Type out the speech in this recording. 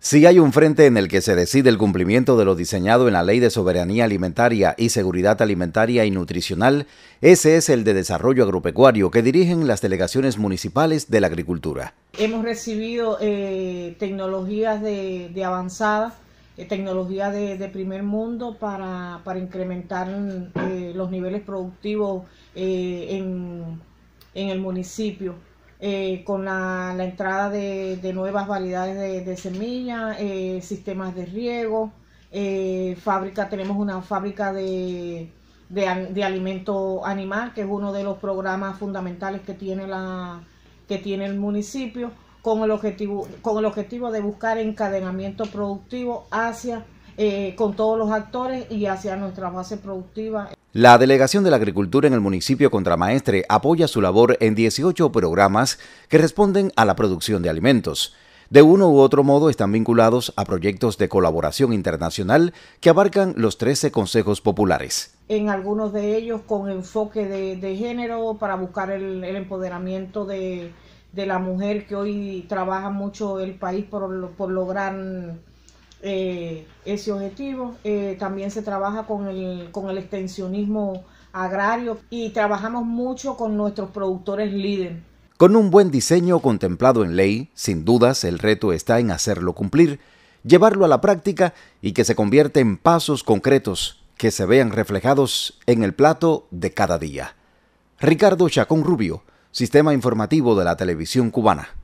Si hay un frente en el que se decide el cumplimiento de lo diseñado en la Ley de Soberanía Alimentaria y Seguridad Alimentaria y Nutricional, ese es el de desarrollo agropecuario que dirigen las delegaciones municipales de la agricultura. Hemos recibido eh, tecnologías de, avanzada, eh, tecnologías de, primer mundo para, incrementar eh, los niveles productivos en el municipio. Eh, con la, entrada de, nuevas variedades de, semillas, eh, sistemas de riego, eh, fábrica, tenemos una fábrica de, de, alimento animal, que es uno de los programas fundamentales que tiene, la, que tiene el municipio, con el, objetivo, con el objetivo de buscar encadenamiento productivo hacia, con todos los actores y hacia nuestra base productiva. La Delegación de la Agricultura en el municipio Contramaestre apoya su labor en 18 programas que responden a la producción de alimentos. De uno u otro modo están vinculados a proyectos de colaboración internacional que abarcan los 13 consejos populares. En algunos de ellos con enfoque de, género para buscar el, empoderamiento de, la mujer que hoy trabaja mucho el país por lograr eh, ese objetivo. Eh, también se trabaja con el, con el extensionismo agrario y trabajamos mucho con nuestros productores líderes. Con un buen diseño contemplado en ley, sin dudas el reto está en hacerlo cumplir, llevarlo a la práctica y que se convierta en pasos concretos que se vean reflejados en el plato de cada día. Ricardo Chacón Rubio, Sistema Informativo de la Televisión Cubana.